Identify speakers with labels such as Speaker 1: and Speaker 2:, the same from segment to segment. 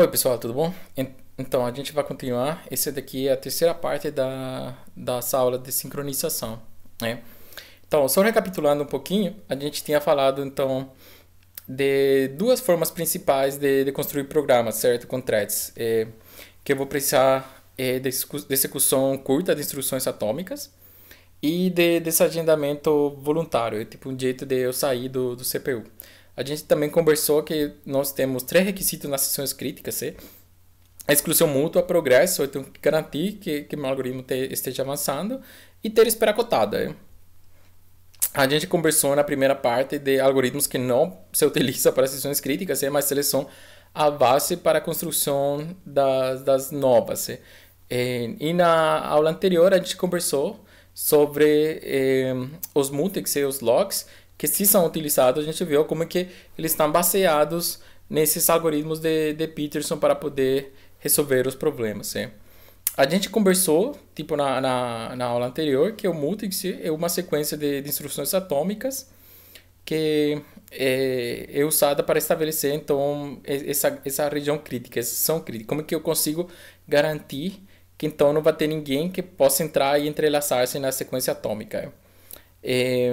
Speaker 1: Oi pessoal, tudo bom? Então a gente vai continuar. Esse daqui é a terceira parte da da aula de sincronização, né? Então só recapitulando um pouquinho, a gente tinha falado então de duas formas principais de, de construir programas, certo? Com threads, é, que eu vou precisar é, de, de execução curta de instruções atômicas e de desagendamento voluntário, é tipo um jeito de eu sair do, do CPU. A gente também conversou que nós temos três requisitos nas sessões críticas. A exclusão mútua, progresso, ou tenho garantir que, que meu algoritmo te, esteja avançando e ter espera cotada. A gente conversou na primeira parte de algoritmos que não se utilizam para sessões críticas, é? mas eles são a base para a construção das, das novas. Eh, e, na aula anterior a gente conversou sobre eh, os mutex e os locks que se são utilizados, a gente viu como é que eles estão baseados nesses algoritmos de, de Peterson para poder resolver os problemas. Sim. Né? A gente conversou, tipo na, na, na, aula anterior, que o Multix é uma sequência de, de instruções atômicas que é, é, usada para estabelecer, então, essa, essa região crítica, essa são crítica. Como é que eu consigo garantir que, então, não vai ter ninguém que possa entrar e entrelaçar-se na sequência atômica? É,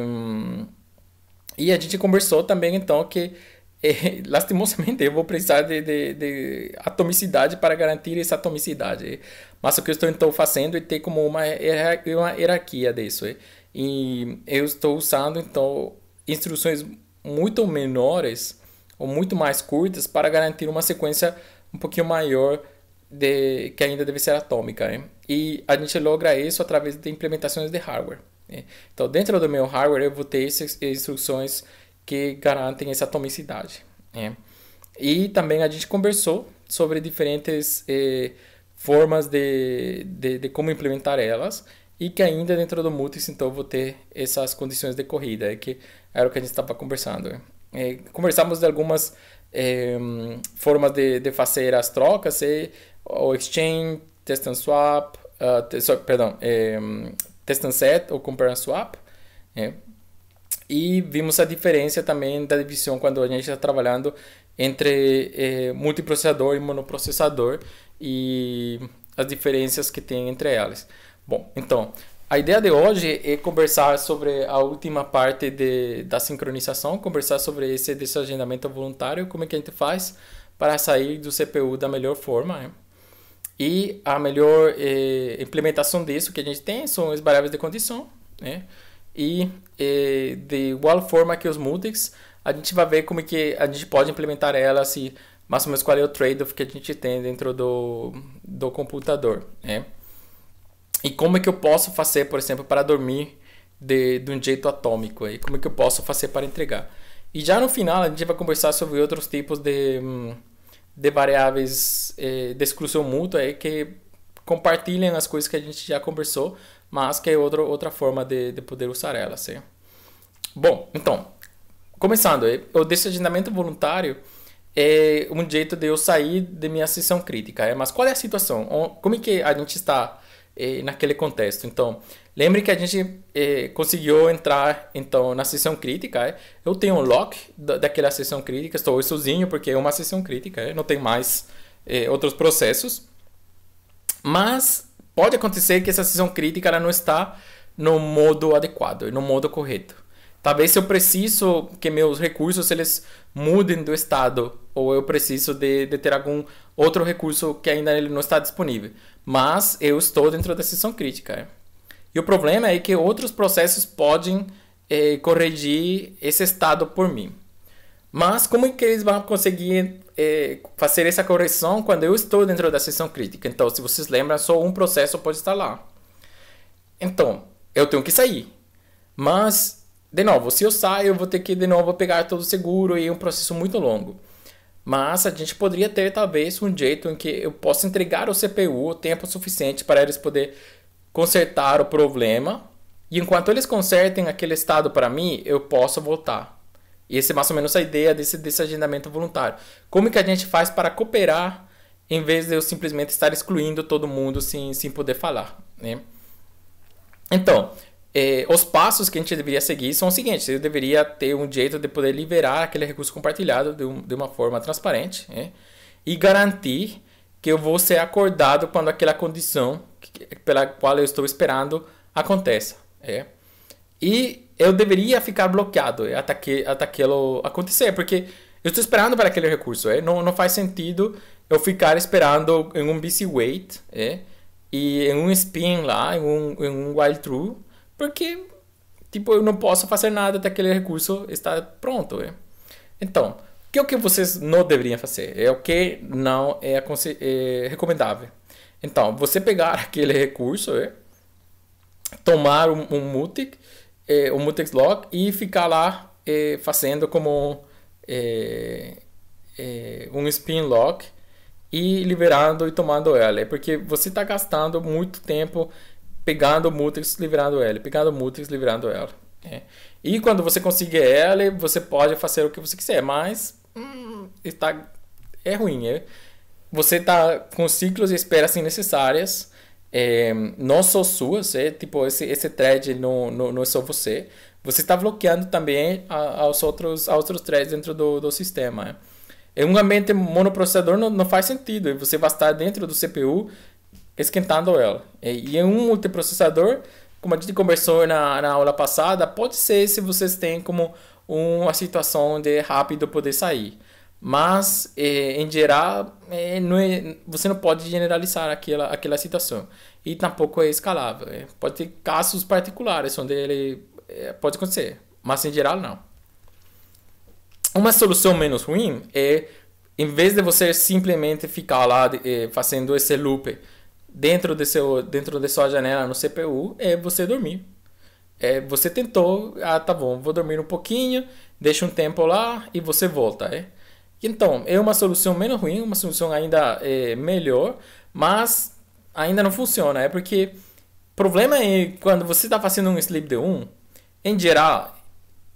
Speaker 1: e a gente conversou também, então, que é, lastimosamente eu vou precisar de, de, de, atomicidade para garantir essa atomicidade. Mas o que eu estou então fazendo é ter como uma, uma hierarquia disso. É? E eu estou usando, então, instruções muito menores ou muito mais curtas para garantir uma sequência um pouquinho maior de, que ainda deve ser atômica. Hein? Né? E a gente logra isso através de implementações de hardware. Né? Então, dentro do meu hardware, eu vou ter essas instruções que garantem essa atomicidade. Né? E também a gente conversou sobre diferentes eh, formas de, de, de, como implementar elas e que ainda dentro do Mutis, então, vou ter essas condições de corrida, é que era o que a gente estava conversando. Né? conversamos de algumas eh, formas de, de, fazer as trocas, eh, o exchange, test and swap, uh, perdão, eh, test and set ou compare and swap. Né? E vimos a diferença também da divisão quando a gente está trabalhando entre eh, multiprocessador e monoprocessador e as diferenças que tem entre elas. Bom, então, a ideia de hoje é conversar sobre a última parte de, da sincronização, conversar sobre esse desagendamento voluntário, como é que a gente faz para sair do CPU da melhor forma. Né? E a melhor eh, implementação disso que a gente tem são as variáveis de condição, né? E eh, de igual forma que os múltiplos, a gente vai ver como que a gente pode implementar elas e mais ou menos qual é o trade-off que a gente tem dentro do, do computador, né? E como é que eu posso fazer, por exemplo, para dormir de, de um jeito atômico? Aí? Como é que eu posso fazer para entregar? E já no final a gente vai conversar sobre outros tipos de... Hum, de variáveis eh, de exclusão mútua é que compartilhem as coisas que a gente já conversou, mas que é outra, outra forma de, de poder usar elas. Sim. Bom, então, começando, eh, o desagendamento voluntário é um jeito de eu sair de minha sessão crítica. É? Mas qual é a situação? Como é que a gente está eh, naquele contexto. Então, lembre que a gente eh, conseguiu entrar então na sessão crítica. Eh? Eu tenho um lock daquela sessão crítica, estou sozinho porque é uma sessão crítica, é? não tem mais eh, outros processos. Mas pode acontecer que essa sessão crítica ela não está no modo adequado, no modo correto. Talvez eu preciso que meus recursos eles mudem do estado ou eu preciso de, de ter algum outro recurso que ainda ele não está disponível. Mas eu estou dentro da sessão crítica. É. E o problema é que outros processos podem eh, corrigir esse estado por mim. Mas como é que eles vão conseguir eh, fazer essa correção quando eu estou dentro da sessão crítica? Então, se vocês lembram, só um processo pode estar lá. Então, eu tenho que sair. Mas, de novo, se eu sair, eu vou ter que de novo pegar todo o seguro e é um processo muito longo. Mas a gente poderia ter talvez um jeito em que eu possa entregar o CPU o tempo suficiente para eles poder consertar o problema. E enquanto eles consertem aquele estado para mim, eu posso voltar. E esse é mais ou menos a ideia desse, desse agendamento voluntário. Como que a gente faz para cooperar em vez de eu simplesmente estar excluindo todo mundo sem, sem poder falar, né? Então, é, os passos que a gente deveria seguir são os seguintes: eu deveria ter um jeito de poder liberar aquele recurso compartilhado de, um, de uma forma transparente né? e garantir que eu vou ser acordado quando aquela condição pela qual eu estou esperando aconteça. É. E eu deveria ficar bloqueado é, até, que, até aquilo acontecer, porque eu estou esperando para aquele recurso. É. Não, não faz sentido eu ficar esperando em um busy wait é. e em um spin lá, em um, em um while true porque tipo eu não posso fazer nada até aquele recurso está pronto. É. Então, o que é o que vocês não deveriam fazer? É o que não é, é recomendável. Então, você pegar aquele recurso, é, tomar um, um mutex, é, um mutex lock e ficar lá é, fazendo como é, um spin lock e liberando e tomando ela. É porque você está gastando muito tempo pegando Mutrix, livrando ele, pegando Mutrix, livrando ela. É. E quando você conseguir ele, você pode fazer o que você quiser, mas hum, está, é ruim. É? Você está com ciclos e esperas innecessárias, é, não só suas, é, tipo, esse, esse thread não, não, não é só você. Você está bloqueando também aos, outros, outros threads dentro do, do sistema. É? é um ambiente monoprocessador não, não faz sentido. Você vai estar dentro do CPU esquentando ela. E, e é um multiprocessador, como a gente conversou na, na aula passada, pode ser se vocês têm como uma situação de rápido poder sair. Mas, eh, em geral, eh, não é, você não pode generalizar aquela, aquela situação. E tampouco é escalável. Eh, pode ter casos particulares onde ele pode acontecer, mas em geral, não. Uma solução menos ruim é, em vez de você simplesmente ficar lá de, fazendo esse loop dentro, de seu, dentro da sua janela no CPU é você dormir. É, você tentou, ah, tá bom, vou dormir um pouquinho, deixa um tempo lá e você volta. É? Então, é uma solução menos ruim, uma solução ainda é, melhor, mas ainda não funciona. É porque o problema é quando você está fazendo um sleep de 1, em geral,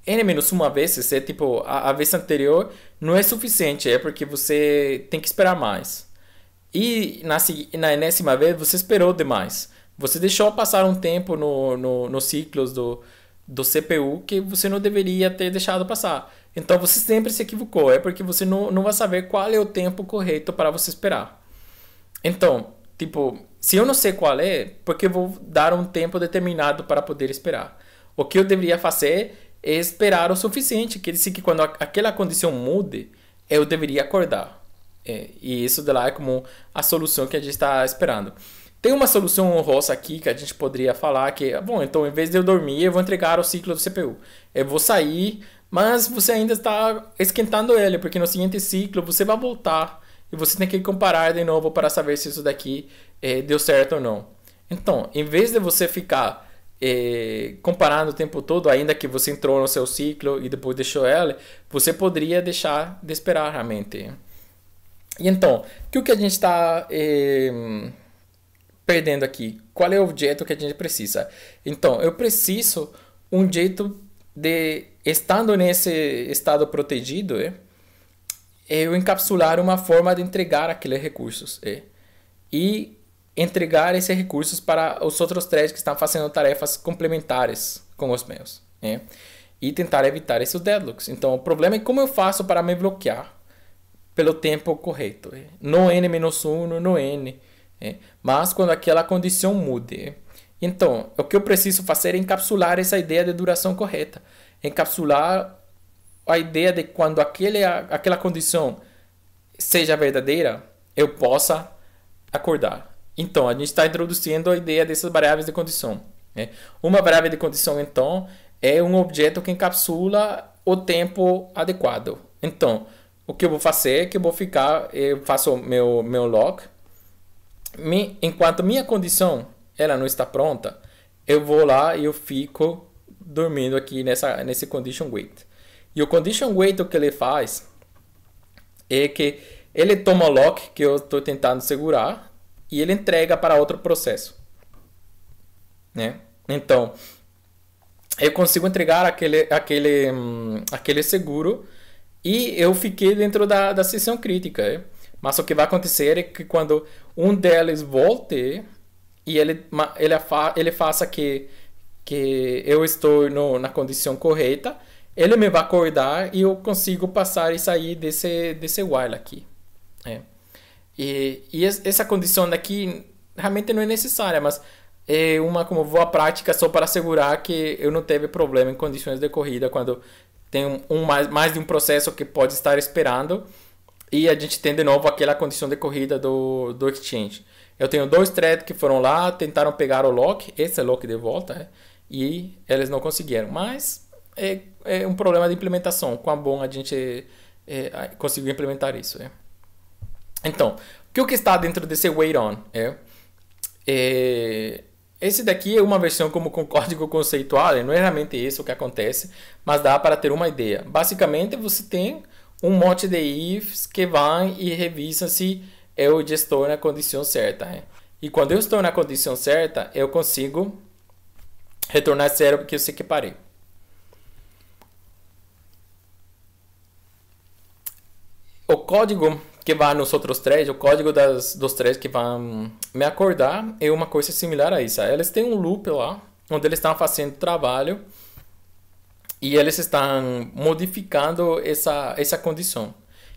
Speaker 1: N menos uma vez, é tipo, a, a vez anterior não é suficiente, é porque você tem que esperar mais. E na, na enésima vez você esperou demais. Você deixou passar um tempo no, no, nos ciclos do, do CPU que você não deveria ter deixado passar. Então você sempre se equivocou, é porque você não, não vai saber qual é o tempo correto para você esperar. Então, tipo, se eu não sei qual é, porque vou dar um tempo determinado para poder esperar. O que eu deveria fazer é esperar o suficiente, quer dizer que quando aquela condição mude, eu deveria acordar. É, e isso de lá é como a solução que a gente está esperando. Tem uma solução honrosa aqui que a gente poderia falar que, bom, então em vez de eu dormir, eu vou entregar o ciclo do CPU. Eu vou sair, mas você ainda está esquentando ele, porque no seguinte ciclo você vai voltar e você tem que comparar de novo para saber se isso daqui é, deu certo ou não. Então, em vez de você ficar é, comparando o tempo todo, ainda que você entrou no seu ciclo e depois deixou ele, você poderia deixar de esperar realmente. E então, que o que a gente está eh, perdendo aqui? Qual é o jeito que a gente precisa? Então, eu preciso um jeito de, estando nesse estado protegido, eh, eu encapsular uma forma de entregar aqueles recursos. Eh, e entregar esses recursos para os outros threads que estão fazendo tarefas complementares com os meus. Né? E tentar evitar esses deadlocks. Então, o problema é como eu faço para me bloquear pelo tempo correto, é. no n menos 1, no n, é. mas quando aquela condição mude. É. Então, o que eu preciso fazer é encapsular essa ideia de duração correta, encapsular a ideia de quando aquele, aquela condição seja verdadeira, eu possa acordar. Então, a gente está introduzindo a ideia dessas variáveis de condição. Né? Uma variável de condição, então, é um objeto que encapsula o tempo adequado. Então, o que eu vou fazer é que eu vou ficar, eu faço meu, meu lock Me, enquanto minha condição ela não está pronta, eu vou lá e eu fico dormindo aqui nessa, nesse condition wait. E o condition wait o que ele faz é que ele toma o lock que eu estou tentando segurar e ele entrega para outro processo. Né? Então, eu consigo entregar aquele, aquele, hum, aquele seguro e eu fiquei dentro da, da sessão crítica. É. Mas o que vai acontecer é que quando um deles volte e ele, ele, ele faça que, que eu estou no, na condição correta, ele me vai acordar e eu consigo passar e sair desse, desse while aqui. É. E, e essa condição daqui realmente não é necessária, mas é uma como boa prática só para assegurar que eu não teve problema em condições de corrida quando tem um, um, mais, mais de um processo que pode estar esperando e a gente tem de novo aquela condição de corrida do, do exchange. Eu tenho dois threads que foram lá, tentaram pegar o lock, esse é lock de volta, é, e eles não conseguiram. Mas é, é um problema de implementação, quão bom a gente é, conseguiu implementar isso. É. Então, o que, que está dentro desse wait on? É, é, esse daqui é uma versão como com código conceitual, não é realmente isso o que acontece, mas dá para ter uma ideia. Basicamente, você tem um monte de ifs que vão e revisam se eu estou na condição certa. Né? E quando eu estou na condição certa, eu consigo retornar zero porque eu sei que parei. O código que vai nos outros três, o código das, dos três que vai me acordar é uma coisa similar a isso. Eles têm um loop lá, onde eles estão fazendo trabalho e eles estão modificando essa, essa condição.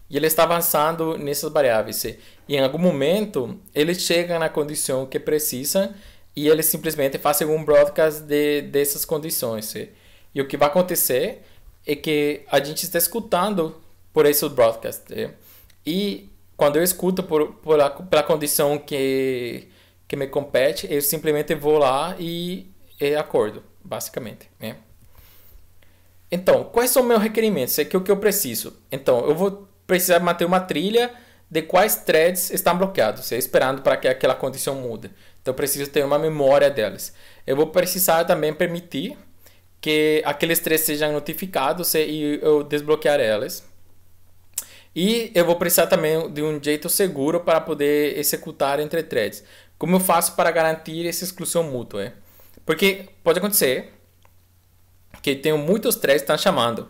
Speaker 1: E ele está avançando nessas variáveis. E em algum momento, ele chega na condição que precisa e ele simplesmente faz um broadcast de, dessas condições. E o que vai acontecer é que a gente está escutando por esses broadcasts. É. E quando eu escuto por, por a, pela condição que, que me compete, eu simplesmente vou lá e, e acordo, basicamente. Né? Então, quais são meus requerimentos? É que o que eu preciso. Então, eu vou precisar manter uma trilha de quais threads estão bloqueados, é esperando para que aquela condição mude. Então, eu preciso ter uma memória delas. Eu vou precisar também permitir que aqueles threads sejam notificados é, e eu desbloquear elas. E eu vou precisar também de um jeito seguro para poder executar entre threads. Como eu faço para garantir essa exclusão mútua? É? Porque pode acontecer que tenho muitos threads que estão chamando.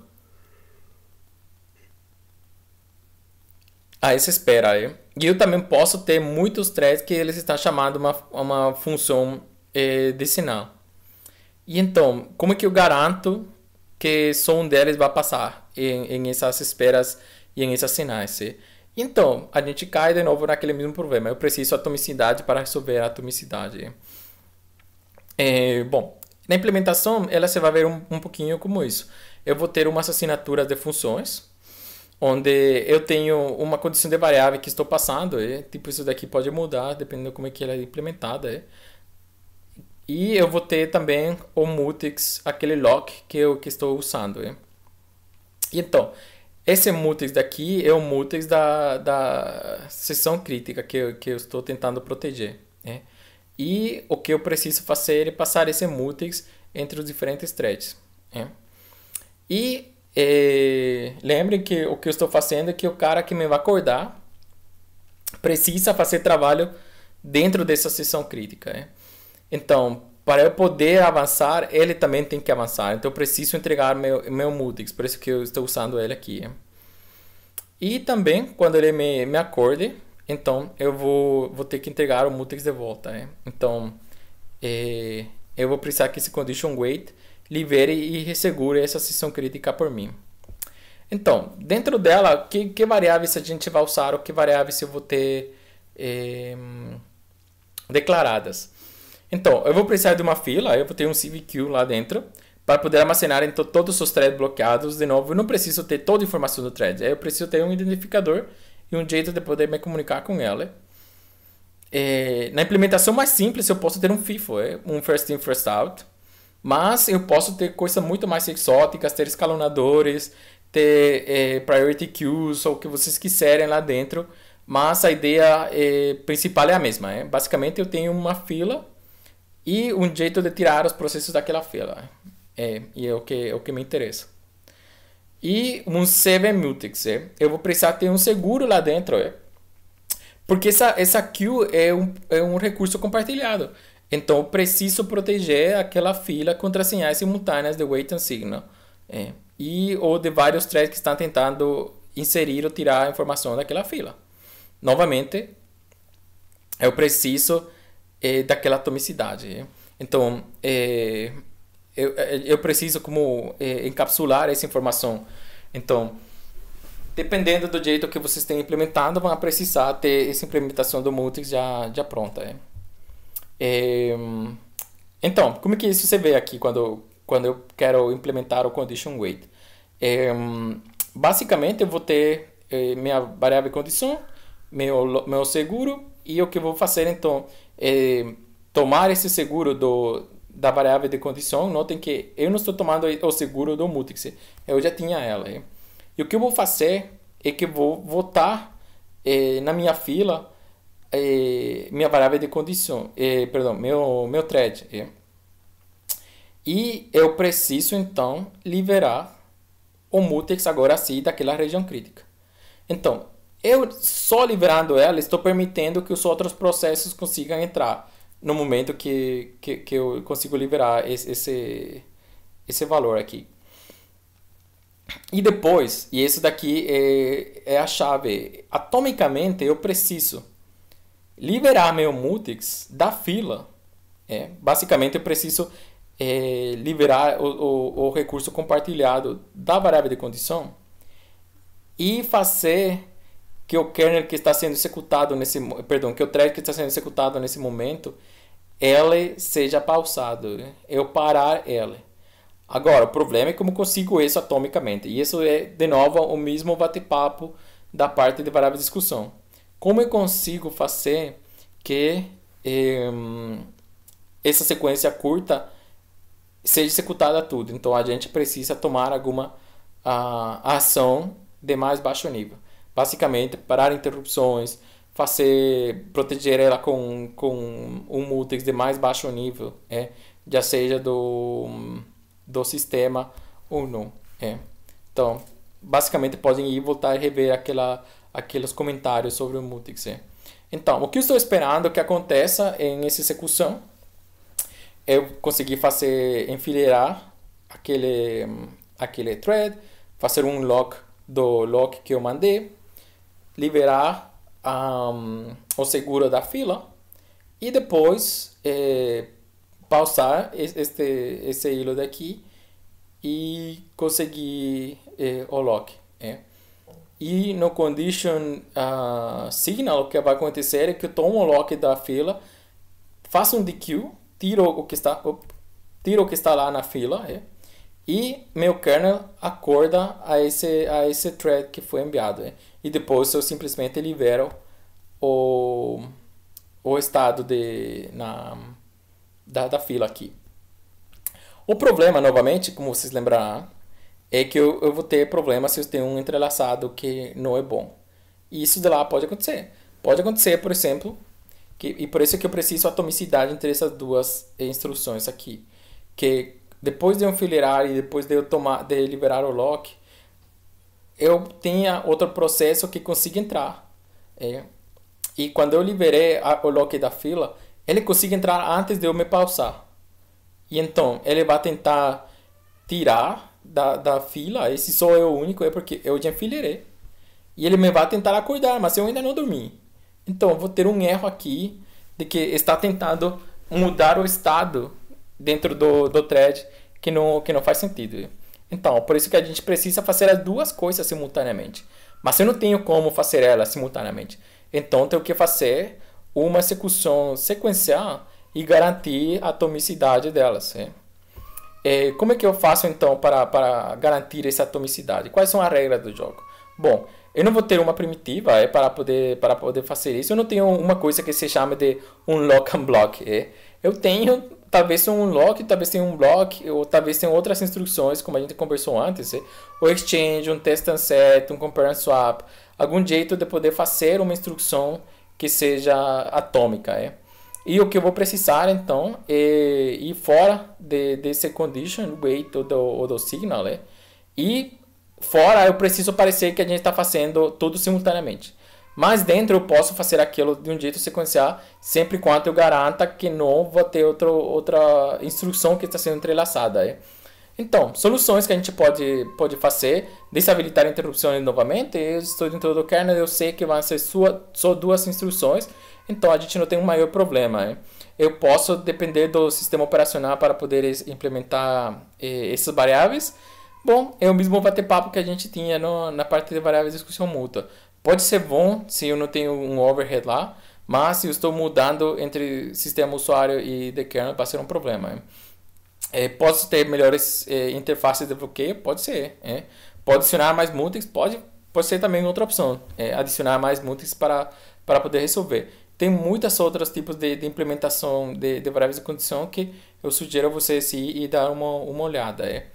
Speaker 1: a essa espera aí. É? E eu também posso ter muitos threads que eles estão chamando uma, uma função é, de sinal. E então, como é que eu garanto que só um deles vai passar em, em essas esperas e em assinantes. Então, a gente cai de novo naquele mesmo problema. Eu preciso atomicidade para resolver a atomicidade. É, bom, na implementação, ela se vai ver um, um pouquinho como isso. Eu vou ter umas assinaturas de funções, onde eu tenho uma condição de variável que estou passando, e, é, tipo isso daqui pode mudar dependendo como é que ela é implementada. E, é. e eu vou ter também o mutex, aquele lock que eu que estou usando. E, é. então, esse Mutex daqui é o Mutex da, da seção crítica que eu, que eu estou tentando proteger. Né? E o que eu preciso fazer é passar esse Mutex entre os diferentes threads. Né? E é, lembrem que o que eu estou fazendo é que o cara que me vai acordar precisa fazer trabalho dentro dessa sessão crítica. Né? Então, para eu poder avançar, ele também tem que avançar. Então eu preciso entregar meu, meu mutex, por isso que eu estou usando ele aqui. E também, quando ele me, me acorde, então eu vou, vou ter que entregar o mutex de volta. Né? Então é, eu vou precisar que esse condition wait libere e ressegure essa sessão crítica por mim. Então, dentro dela, que, que variáveis a gente vai usar ou que variáveis eu vou ter é, declaradas? Então, eu vou precisar de uma fila, eu vou ter um CVQ lá dentro para poder armazenar então todos os threads bloqueados de novo. Eu não preciso ter toda a informação do thread, eu preciso ter um identificador e um jeito de poder me comunicar com ela. É, na implementação mais simples, eu posso ter um FIFO, é, um first in, first out. Mas eu posso ter coisas muito mais exóticas, ter escalonadores, ter é, priority queues ou o que vocês quiserem lá dentro. Mas a ideia é, principal é a mesma. É, basicamente, eu tenho uma fila e um jeito de tirar os processos daquela fila. É, e é o que, é o que me interessa. E um CVMutex, Mutex. É. Eu vou precisar ter um seguro lá dentro. É. Porque essa, essa queue é um, é um recurso compartilhado. Então eu preciso proteger aquela fila contra sinais simultâneos de wait and signal. Né? É. E ou de vários threads que estão tentando inserir ou tirar a informação daquela fila. Novamente, eu preciso é, daquela atomicidade. Então, é, eu, é, eu preciso como é, encapsular essa informação. Então, dependendo do jeito que vocês têm implementado, vão precisar ter essa implementação do Multics já, já pronta. É. É, então, como é que isso você vê aqui quando, quando eu quero implementar o condition weight? basicamente, eu vou ter minha variável condição, meu, meu seguro e o que eu vou fazer então é, tomar esse seguro do, da variável de condição, notem que eu não estou tomando o seguro do múltiplice, eu já tinha ela. E o que eu vou fazer é que vou votar é, na minha fila é, minha variável de condição, é, perdão, meu, meu thread. É. E eu preciso então liberar o mutex agora sim daquela região crítica. Então, eu só liberando ela, estou permitindo que os outros processos consigam entrar no momento que, que, que eu consigo liberar esse, esse, esse valor aqui. E depois, e esse daqui é, é a chave, atomicamente eu preciso liberar meu mutex da fila. É, basicamente eu preciso é, liberar o, o, o recurso compartilhado da variável de condição e fazer que o kernel que está sendo executado nesse perdão que o thread que está sendo executado nesse momento ela seja pausado né? eu parar ela agora o problema é como consigo isso atomicamente e isso é de novo o mesmo bate-papo da parte de variável de discussão como eu consigo fazer que eh, essa sequência curta seja executada tudo então a gente precisa tomar alguma a, ah, ação de mais baixo nível Basicamente, parar interrupções, fazer proteger ela com, com um mútex de mais baixo nível, é, já seja do, do sistema ou não. É. Então, basicamente podem ir voltar e rever aquela, aqueles comentários sobre o mútex. É. Então, o que eu estou esperando que aconteça em essa execução, eu consegui fazer enfileirar aquele, hum, aquele thread, fazer um lock do lock que eu mandei, liberar um, o seguro da fila e depois é, pausar este, esse hilo daqui e conseguir é, o lock. É. E no condition uh, signal, o que vai acontecer é que eu tomo o lock da fila, faço um dequeue tiro o que está, op, tiro o que está lá na fila é, e meu kernel acorda a esse, a esse thread que foi enviado. É e depois eu simplesmente libero o, o estado de, na, da, da fila aqui. O problema, novamente, como vocês lembrarão, é que eu, eu vou ter problema se eu tenho um entrelaçado que não é bom. E isso de lá pode acontecer. Pode acontecer, por exemplo, que, e por isso é que eu preciso atomicidade entre essas duas instruções aqui. Que depois de eu enfileirar e depois de eu tomar, de liberar o lock, eu tinha outro processo que consiga entrar. É. E quando eu liberei a, o lock da fila, ele consegue entrar antes de eu me pausar. E então, ele vai tentar tirar da, da fila, esse sou eu único, é porque eu já enfileirei. E ele me vai tentar acordar, mas eu ainda não dormi. Então, vou ter um erro aqui de que está tentando mudar o estado dentro do, do thread que não, que não faz sentido. Então, por isso que a gente precisa fazer as duas coisas simultaneamente. Mas eu não tenho como fazer elas simultaneamente. Então, tenho que fazer uma execução sequencial e garantir a atomicidade delas. Né? E é, como é que eu faço, então, para, para garantir essa atomicidade? Quais são as regras do jogo? Bom, eu não vou ter uma primitiva é, para, poder, para poder fazer isso. Eu não tenho uma coisa que se chama de um lock and block. É. Eu tenho talvez um lock, talvez tenha um block, ou talvez tenha outras instruções, como a gente conversou antes, né? o exchange, um test and set, um compare and swap, algum jeito de poder fazer uma instrução que seja atômica, é. E o que eu vou precisar então é ir fora de, desse condition, wait ou do, ou do signal, é. E fora eu preciso parecer que a gente está fazendo tudo simultaneamente. Mas dentro eu posso fazer aquilo de um jeito sequencial, sempre quanto eu garanta que não vou ter outro, outra instrução que está sendo entrelaçada. É. Então, soluções que a gente pode, pode fazer, desabilitar interrupções novamente, eu estou dentro do kernel, eu sei que vão ser sua, só duas instruções, então a gente não tem um maior problema. É. Eu posso depender do sistema operacional para poder implementar eh, essas variáveis. Bom, é o mesmo bater-papo que a gente tinha no, na parte de variáveis de discussão mútua. Pode ser bom se eu não tenho um overhead lá, mas se eu estou mudando entre sistema usuário e de kernel, vai ser um problema. É, posso ter melhores é, interfaces de bloqueio? Pode ser. É. Pode adicionar mais multis? Pode, pode ser também outra opção. É, adicionar mais multis para, para poder resolver. Tem muitas outras tipos de, de implementação de, de variáveis de condição que eu sugiro a vocês ir dar uma, uma olhada. É.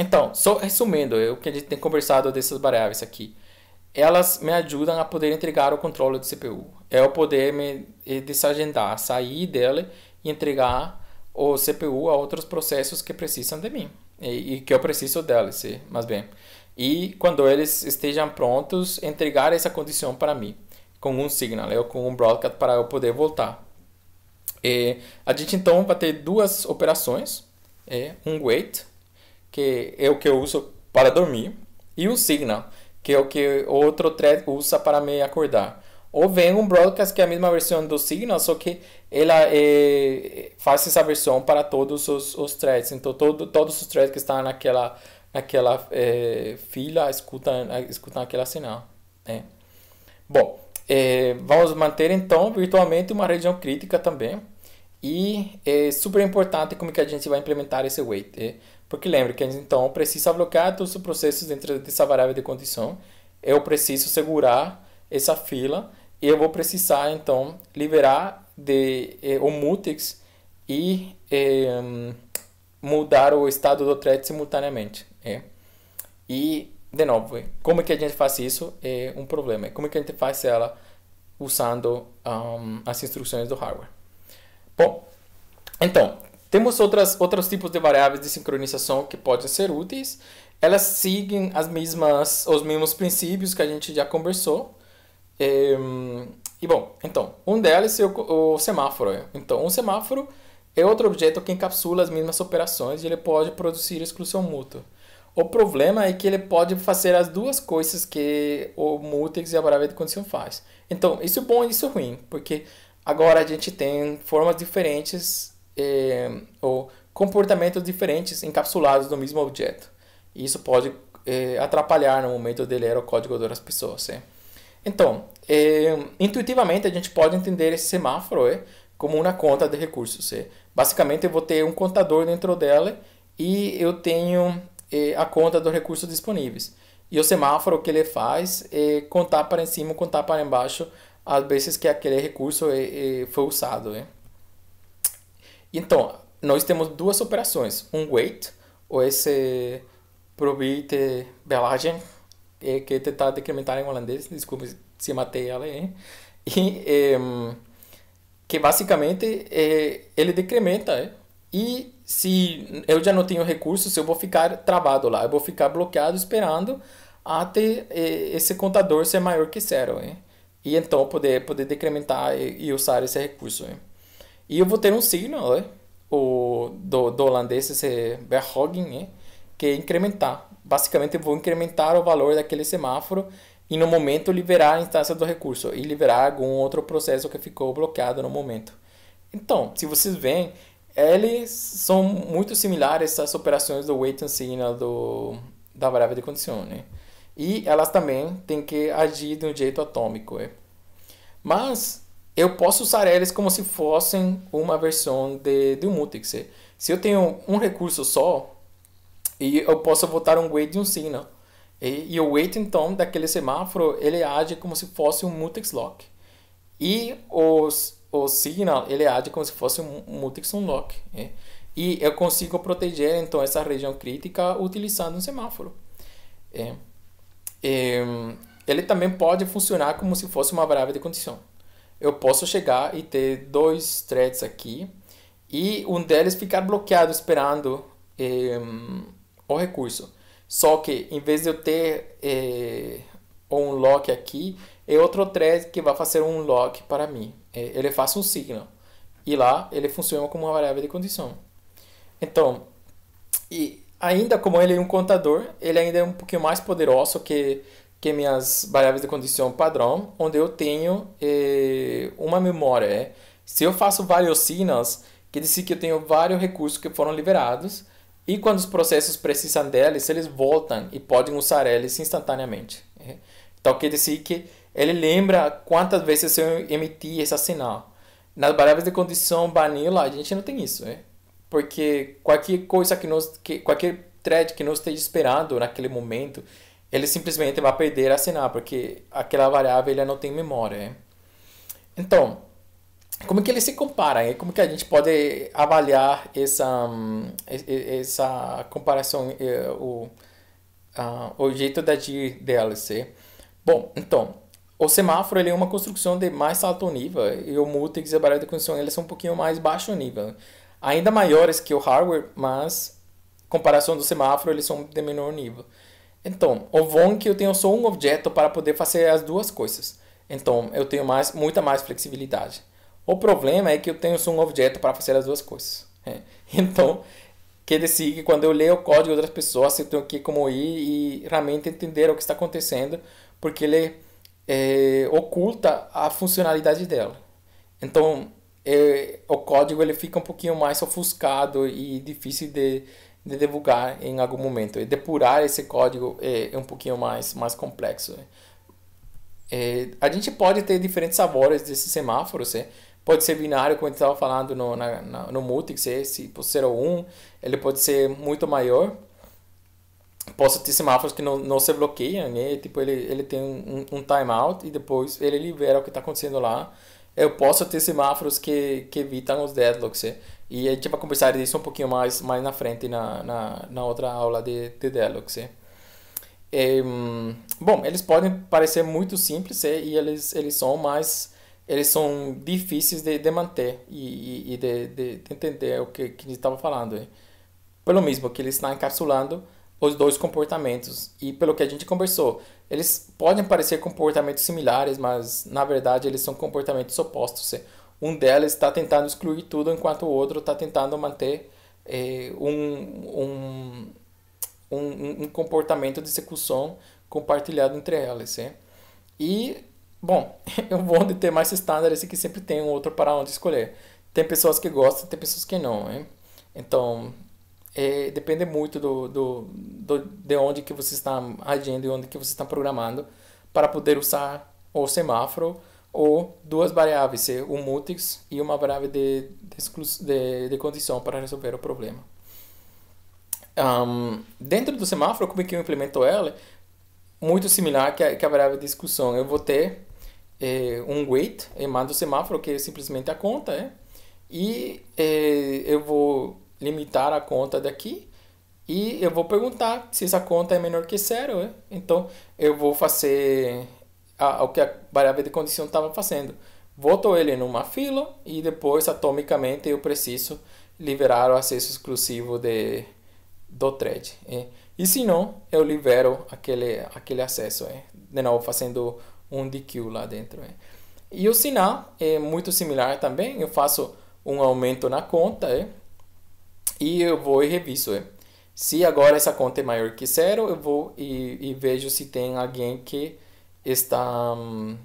Speaker 1: Então, só resumindo é o que a gente tem conversado dessas variáveis aqui elas me ajudam a poder entregar o controle do CPU. É o poder me eh, desagendar, sair dela e entregar o CPU a outros processos que precisam de mim e, e que eu preciso delas, mas bem. E quando eles estejam prontos, entregar essa condição para mim com um signal, né, ou com um broadcast para eu poder voltar. E a gente então vai ter duas operações, eh, um wait, que é o que eu uso para dormir, e um signal, que é o que outro thread usa para me acordar. Ou vem um broadcast que é a mesma versão do Signal, só que ela é, faz essa versão para todos os, os threads. Então, todo, todos os threads que estão naquela, naquela é, fila escutam, escutam aquela sinal. Né? Bom, é, vamos manter então virtualmente uma região crítica também. E é super importante como que a gente vai implementar esse weight. Porque lembre que, então, precisa bloquear todos os processos dentro dessa variável de condição. Eu preciso segurar essa fila e eu vou precisar, então, liberar de, eh, o mutex e eh, mudar o estado do thread simultaneamente. É. E, de novo, é, como que a gente faz isso é um problema. Como que a gente faz ela usando um, as instruções do hardware? Bom, então, temos outras, outros tipos de variáveis de sincronização que podem ser úteis. Elas seguem as mesmas, os mesmos princípios que a gente já conversou. E, ehm, e bom, então, um delas é o, o semáforo. Né? Então, um semáforo é outro objeto que encapsula as mesmas operações e ele pode produzir exclusão mútua. O problema é que ele pode fazer as duas coisas que o mutex e a variável de condição faz. Então, isso é bom e isso é ruim, porque agora a gente tem formas diferentes é, ou comportamentos diferentes encapsulados no mesmo objeto. isso pode é, atrapalhar no momento de ler o código das pessoas. É? Então, é, intuitivamente a gente pode entender esse semáforo é, como uma conta de recursos. É. Basicamente, eu vou ter um contador dentro dela e eu tenho a conta dos recursos disponíveis. E o semáforo que ele faz é contar para cima, contar para embaixo, as vezes que aquele recurso foi usado. Então, nós temos duas operações. Um wait, ou esse probite belagem, que tentar tá decrementar em holandês, desculpe se matei ela aí. E, é, que basicamente é, ele decrementa. É, e se eu já não tenho recursos, eu vou ficar travado lá, eu vou ficar bloqueado esperando até é, esse contador ser maior que zero. Hein? E então poder, poder decrementar e, e usar esse recurso. E eu vou ter um signo, né? o, do, do holandês, esse verhogen, né? que é incrementar. Basicamente, eu vou incrementar o valor daquele semáforo e no momento liberar a instância do recurso e liberar algum outro processo que ficou bloqueado no momento. Então, se vocês veem, eles são muito similares às operações do wait and signal né, do, da variável de condição, né? E elas também têm que agir de um jeito atômico, é. Mas eu posso usar eles como se fossem uma versão de, de um Mutex. Se eu tenho um recurso só, e eu posso botar um weight e um signal. E, e, o weight, então, daquele semáforo, ele age como se fosse um mutex lock. E os, o signal, ele age como se fosse um mutex unlock. É? E eu consigo proteger, então, essa região crítica utilizando um semáforo. É? Né? E, ele também pode funcionar como se fosse uma variável de condição eu posso chegar e ter dois threads aqui e um deles ficar bloqueado esperando eh, o recurso. Só que em vez de eu ter eh, um lock aqui, é outro thread que vai fazer um lock para mim. É, ele faz um signal e lá ele funciona como uma variável de condição. Então, e ainda como ele é um contador, ele ainda é um pouquinho mais poderoso que que é minhas variáveis de condição padrão, onde eu tenho eh, uma memória. É, se eu faço variocinas, quer dizer que eu tenho vários recursos que foram liberados, e quando os processos precisam deles, eles voltam e podem usar eles instantaneamente. É. Então, quer dizer que ele lembra quantas vezes eu emiti esse sinal. Nas variáveis de condição vanilla, a gente não tem isso, é. Porque qualquer coisa que nós, que, qualquer thread que nós esteja esperando naquele momento, ele simplesmente vai perder a assinar, porque aquela variável ele não tem memória. É. Então, como que ele se compara? Como que a gente pode avaliar essa, hum, essa comparação, o, o jeito de agir DLC? Bom, então, o semáforo ele é uma construção de mais alto nível e o múltiplo e a variável de construção eles são um pouquinho mais baixo nível. Ainda maiores que o hardware, mas comparação do semáforo eles são de menor nível. Então, o VON que eu tenho só um objeto para poder fazer as duas coisas. Então, eu tenho mais, muita mais flexibilidade. O problema é que eu tenho só um objeto para fazer as duas coisas. É. Então, quer dizer que quando eu leio o código de outras pessoas, eu tenho que como ir e realmente entender o que está acontecendo, porque ele é, oculta a funcionalidade dela. Então, é, o código ele fica um pouquinho mais ofuscado e difícil de de divulgar em algum momento. E depurar esse código é, é um pouquinho mais, mais complexo. Né? É, a gente pode ter diferentes sabores desses semáforos. É. Pode ser binário, como a gente estava falando no, na, na, no Multix, é, né? tipo 0 ou 1. Ele pode ser muito maior. Posso ter semáforos que não, não se bloqueiam, né? Tipo, ele, ele tem um, um timeout e depois ele libera o que está acontecendo lá. Eu posso ter semáforos que, que evitam os deadlocks. É. E a gente vai conversar disso um pouquinho mais, mais na frente, na, na, na outra aula de, de Deluxe. É, bom, eles podem parecer muito simples é, e eles, eles são, mas eles são difíceis de, de manter e, e, de, de, de, entender o que, que a gente estava falando. É. Pelo mesmo que ele está encapsulando os dois comportamentos. E pelo que a gente conversou, eles podem parecer comportamentos similares, mas na verdade eles são comportamentos opostos um delas está tentando excluir tudo, enquanto o outro está tentando manter eh, um, um, um, um, comportamento de execução compartilhado entre elas. Hein? Né? E, bom, eu vou ter mais e que sempre tem um outro para onde escolher. Tem pessoas que gostam, tem pessoas que não. Hein? Né? Então, é, depende muito do, do, do, de onde que você está agindo e onde que você está programando para poder usar o semáforo ou duas variáveis, ser um mutex e uma variável de, de, de, de condição para resolver o problema. Um, dentro do semáforo, como é que eu implemento ela? Muito similar que a, que a variável de discussão. Eu vou ter é, um wait, em mando o semáforo, que é simplesmente a conta, é? e é, eu vou limitar a conta daqui, e eu vou perguntar se essa conta é menor que zero. Né? Então, eu vou fazer ao que a variável de condição estava fazendo. Botou ele numa fila e depois, atomicamente, eu preciso liberar o acesso exclusivo de, do thread. E, e se não, eu libero aquele, aquele acesso, é, de novo, fazendo um DQ lá dentro. É. E o sinal é muito similar também, eu faço um aumento na conta é, e eu vou e reviso. É. Se agora essa conta é maior que zero, eu vou e, e vejo se tem alguém que está hum,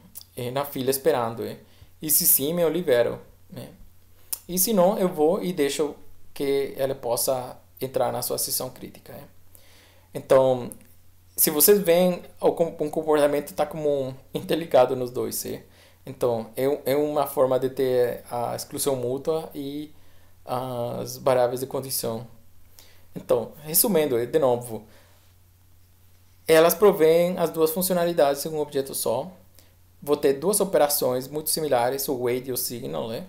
Speaker 1: na fila esperando. E eh. se sim, eu libero. E eh. se não, eu vou e deixo que ela possa entrar na sua sessão crítica. Eh. Então, se vocês veem um comportamento está como interligado nos dois. Então, é uma forma de ter a ah, exclusão mútua e as ah, variáveis de condição. Então, resumindo, de novo, elas provêm as duas funcionalidades de um objeto só. Vou ter duas operações muito similares, o wait e o signal, né?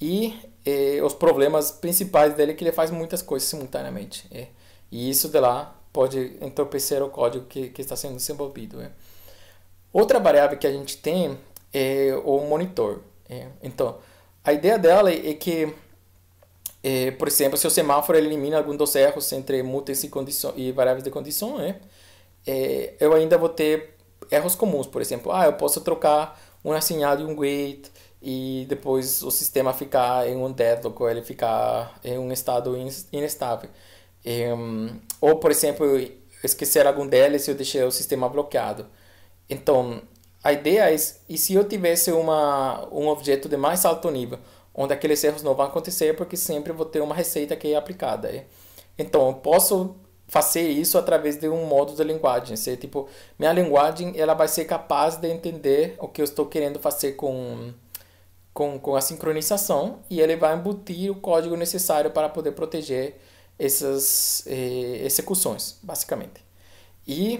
Speaker 1: E eh, os problemas principais dele é que ele faz muitas coisas simultaneamente. É. E isso de lá pode entorpecer o código que, que está sendo desenvolvido. É. Outra variável que a gente tem é o monitor. É. Então, a ideia dela é que, é, por exemplo, se o semáforo elimina algum dos erros entre múltiplos e, e variáveis de condição, né? é, eu ainda vou ter erros comuns, por exemplo, ah, eu posso trocar uma sinal de um wait e depois o sistema ficar em um deadlock ou ele ficar em um estado inestável. Um, ou, por exemplo, esquecer algum deles e eu deixei o sistema bloqueado. Então, a ideia é, e se eu tivesse uma, um objeto de mais alto nível, onde aqueles erros não vão acontecer, porque sempre vou ter uma receita que é aplicada. É. Então, eu posso fazer isso através de um modo de linguagem. ser tipo, minha linguagem ela vai ser capaz de entender o que eu estou querendo fazer com, com, com a sincronização e ele vai embutir o código necessário para poder proteger essas eh, execuções, basicamente. E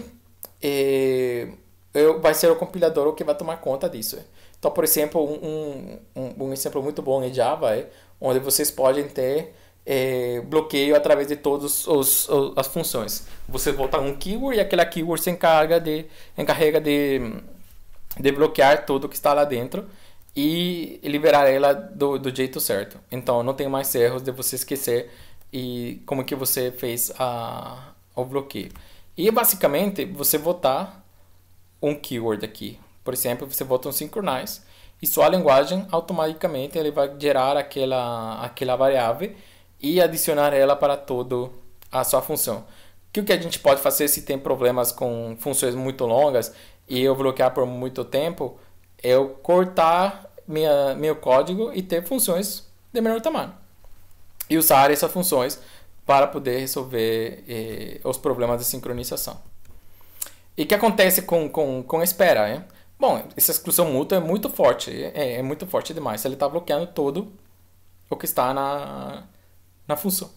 Speaker 1: eh, eu, vai ser o compilador o que vai tomar conta disso. Então, por exemplo, um, um, um exemplo muito bom em Java é onde vocês podem ter é, bloqueio através de todas as funções. Você volta um keyword e aquela keyword se encarga de, encarrega de, de bloquear tudo que está lá dentro e liberar ela do, do jeito certo. Então não tem mais erros de você esquecer e como que você fez a, o bloqueio. E basicamente você votar um keyword aqui. Por exemplo, você vota um synchronize e sua linguagem automaticamente ele vai gerar aquela, aquela variável e adicionar ela para todo a sua função. o que a gente pode fazer se tem problemas com funções muito longas e eu bloquear por muito tempo, é eu cortar minha, meu código e ter funções de menor tamanho. E usar essas funções para poder resolver eh, os problemas de sincronização. E o que acontece com, com, com espera? Hein? Né? Bom, essa exclusão mútua é muito forte, é, é muito forte demais. Ele está bloqueando todo o que está na, na função.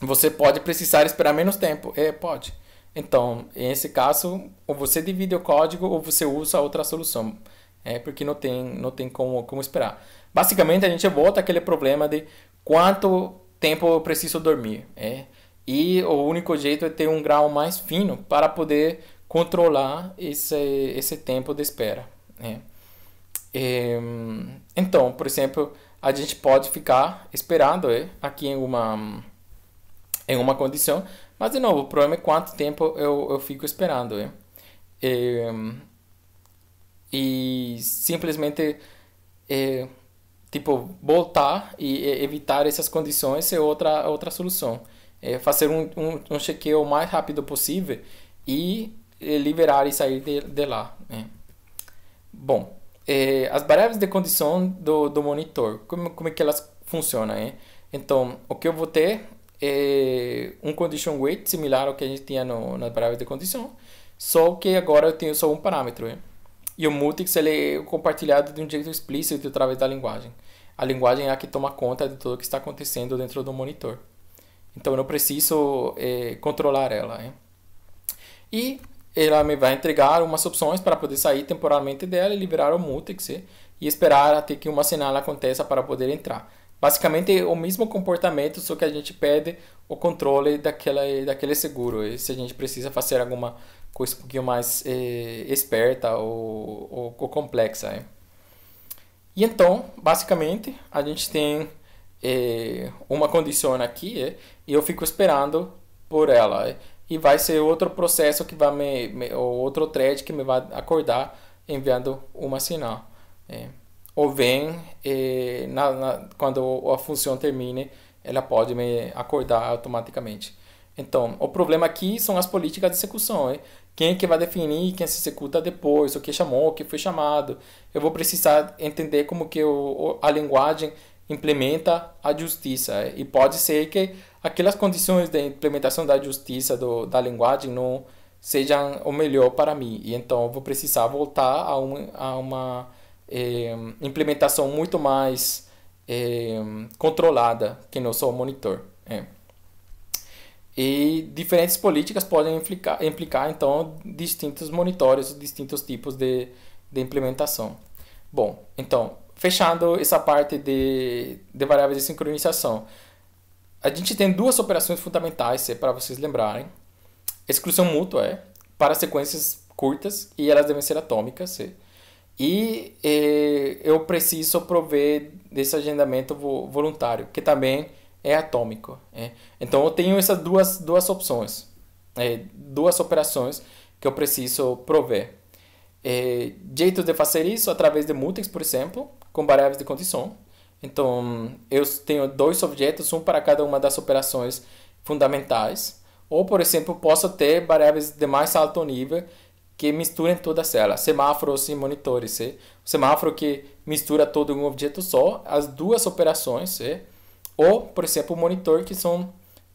Speaker 1: Você pode precisar esperar menos tempo. É, pode. Então, nesse caso, ou você divide o código ou você usa outra solução. É, porque não tem, não tem como, como esperar. Basicamente, a gente volta aquele problema de quanto tempo eu preciso dormir. É? E o único jeito é ter um grau mais fino para poder controlar esse, esse tempo de espera. É? então, por exemplo, a gente pode ficar esperando é, aqui em uma, em uma condição. Mas, de novo, o problema é quanto tempo eu, eu fico esperando. É. E, ehm, e simplesmente, é, tipo, voltar e evitar essas condições é outra, outra solução. É fazer um, um, um chequeo o mais rápido possível e eh, liberar e sair de, de lá. Né. Bom, é, as variáveis de condição do, do monitor, como, como é que elas funcionam, hein? Então, o que eu vou ter é um condition weight similar ao que a gente tinha no, nas variáveis de condição, só que agora eu tenho só um parâmetro, hein? E o mutex ele é compartilhado de um jeito explícito através da linguagem. A linguagem é a que toma conta de tudo o que está acontecendo dentro do monitor. Então eu não preciso é, controlar ela. Hein? E ela me vai entregar umas opções para poder sair temporariamente dela e liberar o mutex e esperar até que uma sinal aconteça para poder entrar. Basicamente o mesmo comportamento, só que a gente pede o controle daquela, daquele seguro. E se a gente precisa fazer alguma coisa um pouquinho mais eh, esperta ou, ou, ou complexa. É. E então, basicamente, a gente tem eh, uma condição aqui é, e eu fico esperando por ela. É e vai ser outro processo que vai me, me ou outro thread que me vai acordar enviando uma sinal. É. Ou vem é, na, na, quando a função termine, ela pode me acordar automaticamente. Então, o problema aqui são as políticas de execução. Hein? Quem é que vai definir quem se executa depois, o que chamou, o que foi chamado. Eu vou precisar entender como que o, a linguagem implementa a justiça. É, e pode ser que aquelas condições de implementação da justiça do, da linguagem não sejam o melhor para mim. E então vou precisar voltar a, um, a uma eh, implementação muito mais eh, controlada que não só o monitor. É. E diferentes políticas podem implicar, implicar então distintos monitores, distintos tipos de, de implementação. Bom, então fechando essa parte de, de variáveis de sincronização, a gente tem duas operações fundamentais é para vocês lembrarem. Exclusão mútua é para sequências curtas e elas devem ser atômicas. É. E é, eu preciso prover desse agendamento voluntário, que também é atômico. É. Então eu tenho essas duas, duas opções, é, duas operações que eu preciso prover. É, jeitos de fazer isso através de mutex, por exemplo, com variáveis de condição. Então, eu tenho dois objetos, um para cada uma das operações fundamentais. Ou, por exemplo, posso ter variáveis de mais alto nível que misturem todas elas. Semáforos e monitores. se. Eh? O semáforo que mistura todo um objeto só, as duas operações. se, eh? Ou, por exemplo, monitor que são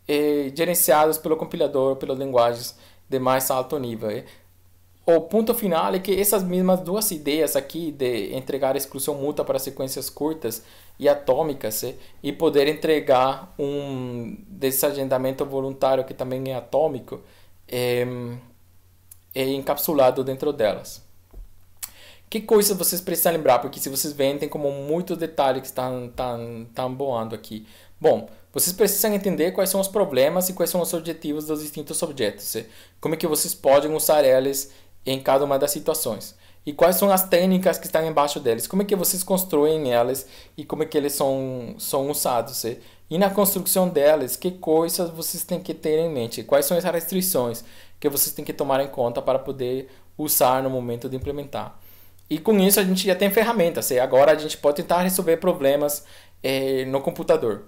Speaker 1: é, gerenciados pelo compilador, pelas linguagens de mais alto nível o ponto final é que essas mesmas duas ideias aqui de entregar exclusão mútua para sequências curtas e atômicas eh, e poder entregar um desagendamento voluntário que também é atômico é, é encapsulado dentro delas. Que coisas vocês precisam lembrar, porque se vocês veem tem como muitos detalhes que estão, estão, estão boando aqui. Bom, vocês precisam entender quais são os problemas e quais são os objetivos dos distintos objetos. Eh. Como é que vocês podem usar eles em cada uma das situações. E quais são as técnicas que estão embaixo deles? Como é que vocês constroem elas e como é que eles são, são usados? Eh? E na construção delas, que coisas vocês têm que ter em mente? Quais são as restrições que vocês têm que tomar em conta para poder usar no momento de implementar? E com isso a gente já tem ferramentas. e eh? Agora a gente pode tentar resolver problemas eh, no computador.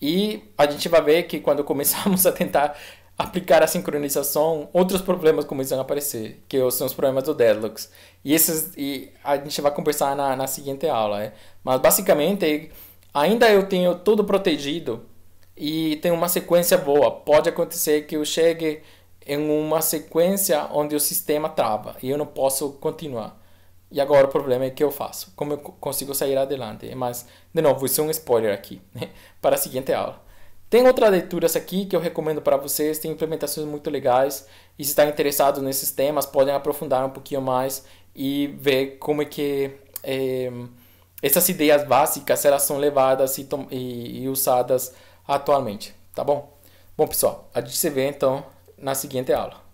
Speaker 1: E a gente vai ver que quando começamos a tentar aplicar a sincronização, outros problemas começam a aparecer, que são os problemas do Deadlocks. E, esses, e a gente vai conversar na, na seguinte aula. Né? Mas basicamente, ainda eu tenho tudo protegido e tem uma sequência boa. Pode acontecer que eu chegue em uma sequência onde o sistema trava e eu não posso continuar. E agora o problema é que eu faço, como eu consigo sair adelante. Mas, de novo, isso é um spoiler aqui né? para a seguinte aula. Tem outras leituras aqui que eu recomendo para vocês, tem implementações muito legais. E se está interessado nesses temas, podem aprofundar um pouquinho mais e ver como é que é, essas ideias básicas elas são levadas e, e, e usadas atualmente, tá bom? Bom pessoal, a gente se vê então na seguinte aula.